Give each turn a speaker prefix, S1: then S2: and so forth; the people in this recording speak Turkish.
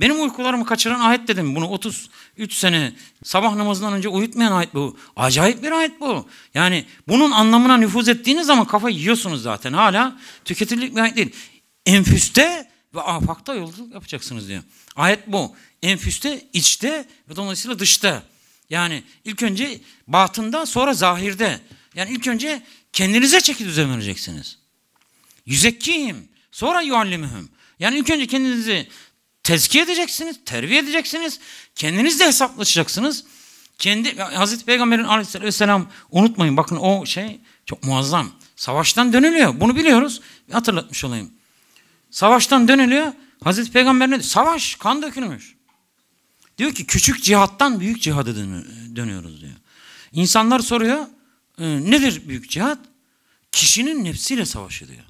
S1: Benim uykularımı kaçıran ayet dedim. Bunu 33 sene sabah namazından önce uyutmayan ayet bu. Acayip bir ayet bu. Yani bunun anlamına nüfuz ettiğiniz zaman kafa yiyorsunuz zaten. Hala tüketilik bir ayet değil. Enfüste ve afakta yolculuk yapacaksınız diyor. Ayet bu. Enfüste, içte ve dolayısıyla dışta. Yani ilk önce batında sonra zahirde. Yani ilk önce kendinize çeki düzen vereceksiniz. Yüzekkiyim. Sonra yuallimühüm. Yani ilk önce kendinizi tezkiye edeceksiniz, terbiye edeceksiniz. Kendiniz de hesaplaşacaksınız. Kendi Hazreti Peygamber'in aleyhisselam unutmayın bakın o şey çok muazzam. Savaştan dönülüyor. Bunu biliyoruz. Hatırlatmış olayım. Savaştan dönülüyor. Hazreti Peygamber ne diyor? Savaş kan dökülmüş. Diyor ki küçük cihattan büyük cihada dönüyoruz diyor. İnsanlar soruyor ee, nedir büyük cihat? Kişinin nefsiyle savaşı diyor.